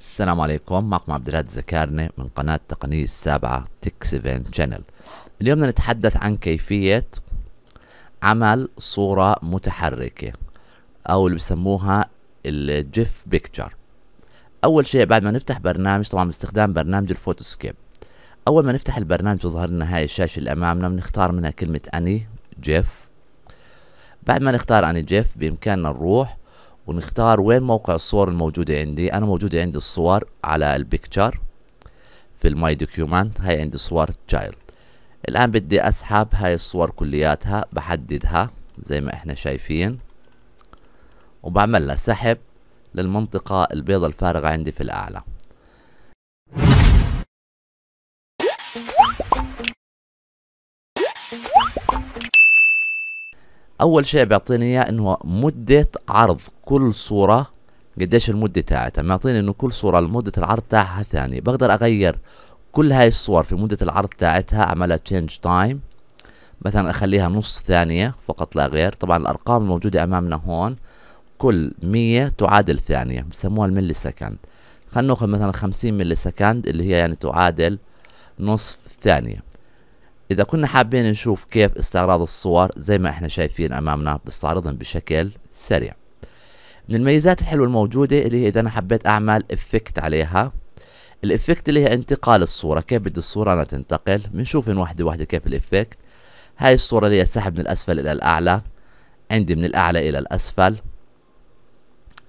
السلام عليكم معكم عبد الهاد زكارني من قناة تقنية السابعة تك 7 شانل اليوم بدنا نتحدث عن كيفية عمل صورة متحركة أو اللي بسموها الجيف بيكتشر أول شيء بعد ما نفتح برنامج طبعا باستخدام برنامج الفوتوسكيب أول ما نفتح البرنامج تظهر لنا هاي الشاشة اللي أمامنا بنختار منها كلمة أني جيف بعد ما نختار أني جيف بإمكاننا نروح ونختار وين موقع الصور الموجودة عندي أنا موجودة عندي الصور على البيكتشر في الماي دوكيومنت هاي عندي صور تشايلد الآن بدي أسحب هاي الصور كلياتها بحددها زي ما احنا شايفين وبعملها سحب للمنطقة البيضة الفارغة عندي في الأعلى اول شيء بيعطيني اياه انه مده عرض كل صوره قديش المده تاعتها معطيني انه كل صوره مده العرض تاعها ثانيه بقدر اغير كل هاي الصور في مده العرض تاعتها اعملها تشينج تايم مثلا اخليها نص ثانيه فقط لا غير طبعا الارقام الموجوده امامنا هون كل مية تعادل ثانيه بسموها الملي سكند خلنا ناخذ مثلا خمسين ملي سكند اللي هي يعني تعادل نصف ثانيه إذا كنا حابين نشوف كيف استعراض الصور زي ما احنا شايفين أمامنا بستعرضهم بشكل سريع من الميزات الحلوة الموجودة اللي هي إذا أنا حبيت أعمل إفكت عليها الإفكت اللي هي انتقال الصورة كيف بدي الصورة أنا تنتقل بنشوفهم واحدة واحدة كيف الإفكت هاي الصورة اللي هي سحب من الأسفل إلى الأعلى عندي من الأعلى إلى الأسفل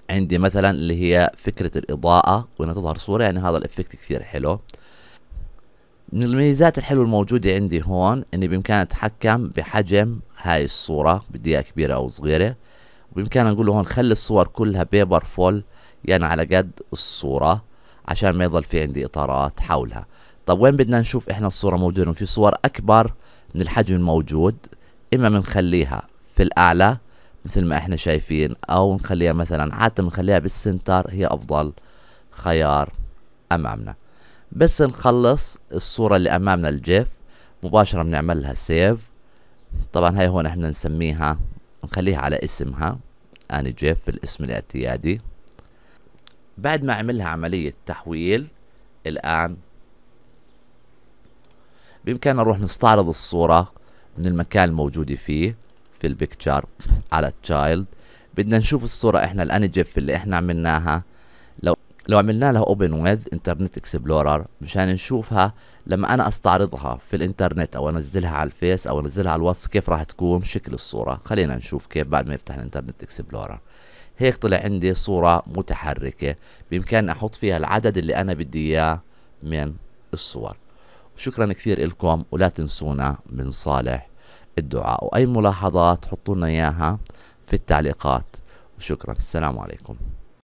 عندي مثلا اللي هي فكرة الإضاءة وإنها تظهر صورة يعني هذا الإفكت كثير حلو من الميزات الحلوه الموجوده عندي هون اني بامكاني اتحكم بحجم هاي الصوره بدي اياها كبيره او صغيره وبامكاني اقول له هون خلي الصور كلها بيبر فول يعني على قد الصوره عشان ما يضل في عندي اطارات حولها طب وين بدنا نشوف احنا الصوره موجوده في صور اكبر من الحجم الموجود اما بنخليها في الاعلى مثل ما احنا شايفين او نخليها مثلا حتى بنخليها بالسنتر هي افضل خيار امامنا بس نخلص الصورة اللي امامنا الجيف مباشرة بنعمل لها سيف طبعا هاي هون احنا نسميها نخليها على اسمها اني جيف بالاسم الاسم الاعتيادي بعد ما اعملها عملية تحويل الان بامكاننا نروح نستعرض الصورة من المكان الموجودة فيه في البيكتشر على التشايلد بدنا نشوف الصورة احنا الانجف اللي احنا عملناها لو عملنا لها اوبن ويز انترنت اكسبلورر مشان نشوفها لما انا استعرضها في الانترنت او انزلها على الفيس او انزلها على الواتس كيف راح تكون شكل الصوره خلينا نشوف كيف بعد ما يفتح الانترنت اكسبلورر هيك طلع عندي صوره متحركه بامكاني احط فيها العدد اللي انا بدي اياه من الصور شكرا كثير لكم ولا تنسونا من صالح الدعاء واي ملاحظات حطوا لنا اياها في التعليقات وشكرا السلام عليكم